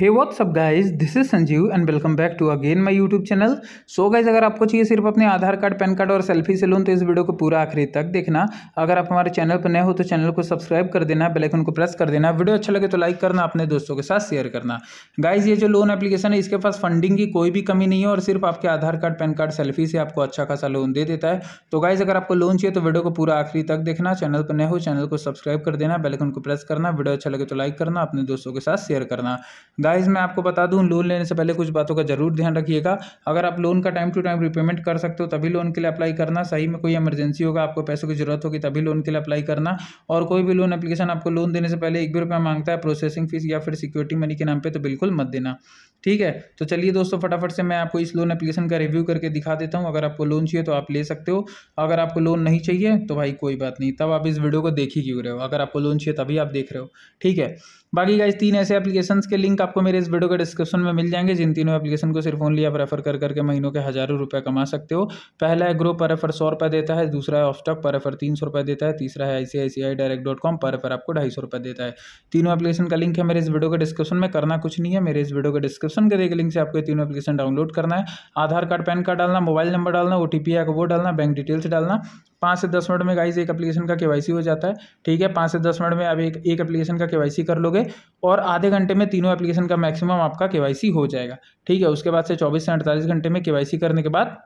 hey what's up guys this is Sanjeev and welcome back to again my YouTube channel so guys अगर आपको चाहिए सिर्फ अपने Aadhaar card PAN card और selfie से लोन तो इस वीडियो को पूरा आखिरी तक देखना अगर आप हमारे चैनल पर नए हो तो चैनल को सब्सक्राइब कर देना आइकन को प्रेस कर देना वीडियो अच्छा लगे तो लाइक करना अपने दोस्तों के साथ शेयर करना गाइज ये जो लोन एप्लीकेशन है इसके पास फंडिंग की कोई भी कमी नहीं है और सिर्फ आपके Aadhaar card PAN card selfie से आपको अच्छा खासा लोन दे देता है तो गाइज अगर आपको लोन चाहिए तो वीडियो को पूरा आखिरी तक देखना चैनल पर नए हो चैनल को सब्सक्राइब कर देना बेलकन को प्रेस करना वीडियो अच्छा लगे तो लाइक करना अपने दोस्तों के साथ शेयर करना गाइस मैं आपको बता दूं लोन लेने से पहले कुछ बातों का जरूर ध्यान रखिएगा अगर आप लोन का टाइम टू टाइम रिपेमेंट कर सकते हो तभी लोन के लिए अप्लाई करना सही में कोई इमरजेंसी होगा आपको पैसों की जरूरत होगी तभी लोन के लिए अप्लाई करना और कोई भी लोन एप्लीकेशन आपको लोन देने से पहले एक भी रुपया मांगता है प्रोसेसिंग फीस या फिर सिक्योरिटी मनी के नाम पर तो बिल्कुल मत देना ठीक है तो चलिए दोस्तों फटाफट से मैं आपको इस लोन एप्लीकेशन का रिव्यू करके दिखा देता हूँ अगर आपको लोन चाहिए तो आप ले सकते हो अगर आपको लोन नहीं चाहिए तो भाई कोई बात नहीं तब आप इस वीडियो को देख ही क्यों रहे हो अगर आपको लोन चाहिए तभी आप देख रहे हो ठीक है बाकी गाइज तीन ऐसे एप्लीकेशन के लिंक आपको मेरे इस वीडियो के डिस्क्रिप्शन में मिल जाएंगे जिन तीनों एप्लीकेशन को सिर्फ ओनली आप रेफर कर करके महीनों के हज़ारों रुपये कमा सकते हो पहला है ग्रो पर रेफर सौ रुपये देता है दूसरा है ऑफस्टॉक पर रेफर तीन सौ रुपये देता है तीसरा है आई डायरेक्ट डॉट कॉम पर रेफर आपको ढाई सौ रुपये देता है तीनों एप्लीकेशन का लिंक है मेरे इस वीडियो के डिस्क्रिप्शन में करना कुछ नहीं है मेरे इस वीडियो के डिस्क्रिप्शन डिस्क्रिप्शन के देखे लिंक से आपको तीनों एप्लीकेशन डाउनलोड करना है आधार कार्ड पैन कार्ड डालना मोबाइल नंबर डालना ओ टी है वो डालना बैंक डिटेल्स डालना पाँच से दस मिनट में गाइस एक एप्लीकेशन का केवाईसी हो जाता है ठीक है पाँच से दस मिनट में आप एक एक एप्लीकेशन का केवाईसी कर लोगे और आधे घंटे में तीनों एप्लीकेशन का मैक्सिमम आपका केवाईसी हो जाएगा ठीक है उसके बाद से चौबीस से अड़तालीस घंटे में केवाईसी करने के बाद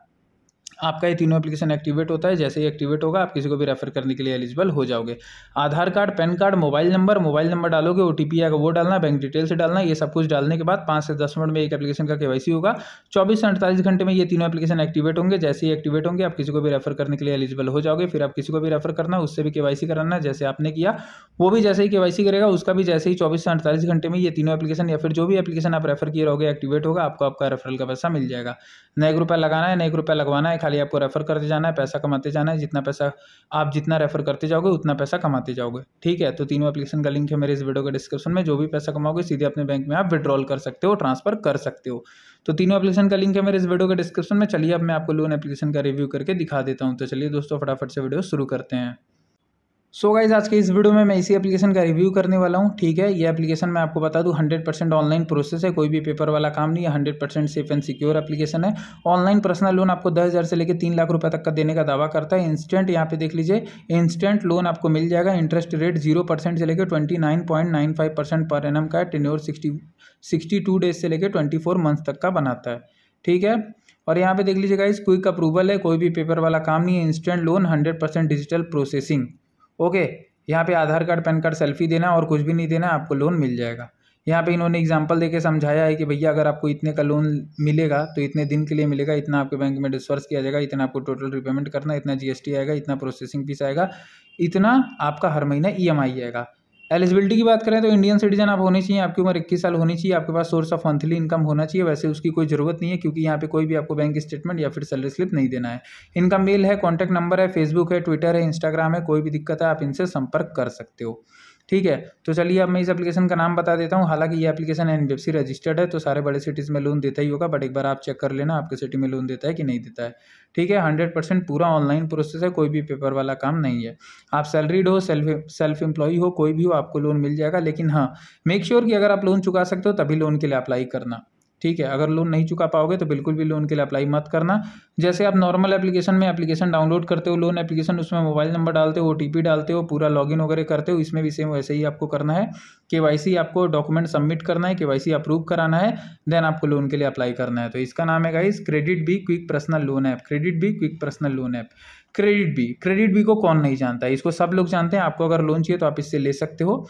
आपका ये तीनों एप्लीकेशन एक्टिवेट होता है जैसे ही एक्टिवेट होगा आप किसी को भी रेफर करने के लिए एलिजिबल हो जाओगे Aadhaar card PAN card mobile number mobile number डालोगे ओ टी आएगा वो डालना बैंक डिटेल्स डालना ये सब कुछ डालने के बाद पाँच से दस मिनट में एक एप्लीकेशन का के होगा चौबीस से अड़तालीस घंटे में ये तीनों एप्लीकेशन एक्टिवेट होंगे जैसे ही एक्टिवेट होंगे आप किसी को भी रेफर करने के लिए एलिजिबल हो जाओगे फिर आप किसी को भी रेफर करना उससे भी के कराना जैसे आपने किया वो भी जैसे ही के करेगा उसका भी जैसे ही चौबीस से अड़तालीस घंटे में ये तीनों एप्लीकेशन या फिर जो भी एप्लीकेशन आप रेफर किए रहोगे एक्टिवेट होगा आपको आपका रेफरल का पैसा मिल जाएगा नए रुपया लगाना है नए रुपया लगवाना है खाली खाली आपको रेफ़र करते जाना है पैसा कमाते जाना है जितना पैसा आप जितना रेफ़र करते जाओगे उतना पैसा कमाते जाओगे ठीक है तो तीनों एप्लीकेशन का लिंक है मेरे इस वीडियो के डिस्क्रिप्शन में जो भी पैसा कमाओगे सीधे अपने बैंक में आप विड्रॉल कर सकते हो ट्रांसफर कर सकते हो तो तीनों एप्लीकेशन का लिंक है मेरे इस वीडियो के डिस्क्रिप्शन में चलिए अब मैं आपको लोन एप्लीकेशन का रिव्यू करके दिखा देता हूँ तो चलिए दोस्तों फटाफट से वीडियो शुरू करते हैं सो so गाइज आज के इस वीडियो में मैं इसी एप्लीकेशन का रिव्यू करने वाला हूँ ठीक है ये एप्लीकेशन मैं आपको बता दूँ 100 परसेंट ऑनलाइन प्रोसेस है कोई भी पेपर वाला काम नहीं है 100 percent safe and secure application है ऑनलाइन पर्सनल लोन आपको दस हज़ार से लेकर तीन लाख रुपये तक का देने का दावा करता है इंस्टेंट यहाँ पे देख लीजिए इंस्टेंट लोन आपको मिल जाएगा इंटरेस्ट रेट जीरो से लेकर ट्वेंटी पर एन का टेन्योर सिक्सटी सिक्सटी डेज से लेकर ट्वेंटी मंथ तक का बनाता है ठीक है और यहाँ पे देख लीजिएगा इस क्विक अप्रूवल है कोई भी पेपर वाला काम नहीं है instant loan 100 percent digital processing okay यहाँ पे Aadhaar card PAN card selfie देना और कुछ भी नहीं देना आपको लोन मिल जाएगा यहाँ पे इन्होंने एग्जाम्पल देके समझाया है कि भैया अगर आपको इतने का लोन मिलेगा तो इतने दिन के लिए मिलेगा इतना आपके बैंक में डिस्वर्स किया जाएगा इतना आपको टोटल रिपेमेंट करना इतना जीएसटी आएगा इतना प्रोसेसिंग फीस आएगा इतना आपका हर महीना ईएमआई e आएगा एलिजिबिलिटी की बात करें तो इंडियन सिटीजन आप होने चाहिए आपकी उम्र इक्कीस साल होनी चाहिए आपके पास सोर्स ऑफ मंथली इनकम होना चाहिए वैसे उसकी कोई जरूरत नहीं है क्योंकि यहाँ पे कोई भी आपको बैंक स्टेटमेंट या फिर सैलरी स्लिप नहीं देना है इनका मेल है कॉन्टैक्ट नंबर है फेसबुक है ट्विटर है इंस्टाग्राम है कोई भी दिक्कत है आप इनसे संपर्क कर सकते हो ठीक है तो चलिए अब मैं इस एप्लीकेशन का नाम बता देता हूँ हालांकि ये एप्लीकेशन एन रजिस्टर्ड है तो सारे बड़े सिटीज़ में लोन देता ही होगा बट एक बार आप चेक कर लेना आपके सिटी में लोन देता है कि नहीं देता है ठीक है हंड्रेड परसेंट पूरा ऑनलाइन प्रोसेस है कोई भी पेपर वाला काम नहीं है आप सैलरीड हो सेल्फ सेल्फ एम्प्लॉई हो कोई भी हो आपको लोन मिल जाएगा लेकिन हाँ मेक श्योर sure कि अगर आप लोन चुका सकते हो तभी लोन के लिए अप्लाई करना ठीक है अगर लोन नहीं चुका पाओगे तो बिल्कुल भी लोन के लिए अप्लाई मत करना जैसे आप नॉर्मल एप्लीकेशन में एप्लीकेशन डाउनलोड करते हो लोन एप्लीकेशन उसमें मोबाइल नंबर डालते हो ओ डालते हो पूरा लॉगिन वगैरह करते हो इसमें भी सेम वैसे ही आपको करना है के आपको डॉक्यूमेंट सबमिट करना है के अप्रूव कराना है देन आपको लोन के लिए अप्लाई करना है तो इसका नाम है guys KreditBee quick personal loan app KreditBee quick personal loan app KreditBee KreditBee को कौन नहीं जानता है इसको सब लोग जानते हैं आपको अगर लोन चाहिए तो आप इससे ले सकते हो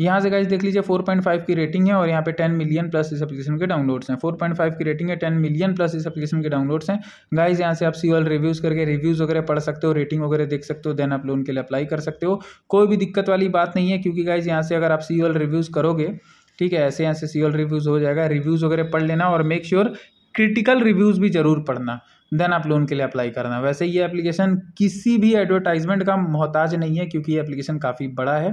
यहाँ से गाइज देख लीजिए 4.5 की रेटिंग है और यहाँ पे 10 मिलियन प्लस इस एप्लीकेशन के डाउनलोड्स हैं 4.5 की रेटिंग है 10 मिलियन प्लस इस एप्लीकेशन के डाउनलोड्स हैं गाइज यहाँ से आप सी रिव्यूज़ करके रिव्यूज़ वगैरह पढ़ सकते हो रेटिंग वगैरह देख सकते हो देन आप लोन के लिए अप्लाई कर सकते हो कोई भी दिक्कत वाली बात नहीं है क्योंकि गाइज यहाँ से अगर आप सी रिव्यूज़ करोगे ठीक है ऐसे ऐसे सी रिव्यूज़ हो जाएगा रिव्यूज़ वगैरह पढ़ लेना और मेक श्योर क्रिटिकल रिव्यूज़ भी ज़रूर पढ़ना देन आप लोन के लिए अप्लाई करना वैसे ये एप्लीकेशन किसी भी एडवर्टाइजमेंट का मोहताज नहीं है क्योंकि ये एप्लीकेशन काफ़ी बड़ा है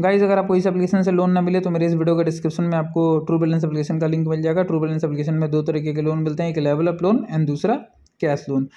गाइज अगर आपको इस एप्लीकेशन से लोन ना मिले तो मेरे इस वीडियो के डिस्क्रिप्शन में आपको ट्रू बैलेंस एप्लीकेशन का लिंक मिल जाएगा ट्रू बैलेंस एप्लीकेशन में दो तरीके के लोन मिलते हैं एक लेवल अप लोन एंड दूसरा कैश लोन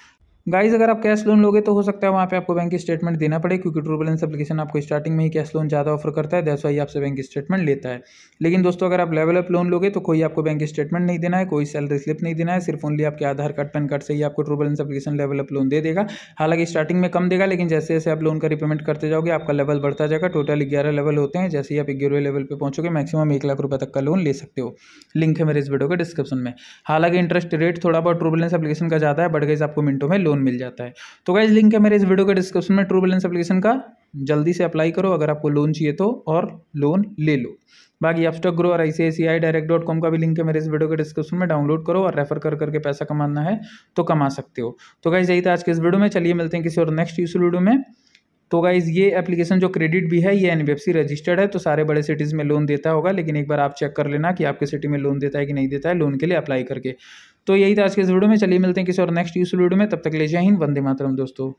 गाइज अगर आप कैश लोन लोगे तो हो सकता है वहाँ पे आपको बैंक स्टेटमेंट देना पड़े क्योंकि ट्रू बैलेंस एप्लीकेशन आपको स्टार्टिंग में ही कैश लोन ज़्यादा ऑफर करता है दैट्स ही आपसे बैंक स्टेटमेंट लेता है लेकिन दोस्तों अगर आप लेवल अप लोन लोगे तो कोई आपको बैंक स्टेटमेंट नहीं देना है कोई सैलरी स्लिप नहीं देना है सिर्फ ओनली आपके आधार कार्ड पैन कार्ड से ही आपको True Balance application level up loan दे देगा हालांकि स्टार्टिंग में कम देगा लेकिन जैसे जैसे आप लोन का रिपेमेंट करते जाओगे आपका लेवल बढ़ता जाएगा टोटल ग्यारह लेवल होते हैं जैसे ही आप ग्यारहवें लेवल पर पहुंचोगे मैक्सिमम एक लाख रुपये तक का लोन ले सकते हो लिंक है मेरे इस वीडियो के डिस्क्रिप्शन में हालांकि इंटरेस्ट रेट थोड़ा बहुत ट्रू बैलेंस एप्लीकेशन का ज़्यादा है बढ़ गई आपको मिनटों में लोन मिल जाता है तो गाइज लिंक है मेरे इस वीडियो के डिस्क्रिप्शन में ट्रू बैलेंस एप्लीकेशन का जल्दी से अप्लाई करो अगर आपको लोन चाहिए तो और लोन ले लो बाकी अपस्टॉक ग्रो और आई का भी लिंक है मेरे इस वीडियो के डिस्क्रिप्शन में डाउनलोड करो और रेफर कर करके पैसा कमाना है तो कमा सकते हो तो गाइज यही था आज के इस वीडियो में चलिए मिलते हैं किसी और नेक्स्ट यूसल वीडियो में तो गाइज ये एप्लीकेशन जो क्रेडिट भी है ये एन रजिस्टर्ड है तो सारे बड़े सिटीज़ में लोन देता होगा लेकिन एक बार आप चेक कर लेना कि आपके सिटी में लोन देता है कि नहीं देता है लोन के लिए अप्लाई करके तो यही था आज के इस वीडियो में चलिए मिलते हैं किसी और नेक्स्ट यूज वीडियो में तब तक ले जय हिंद वंदे मातरम दोस्तों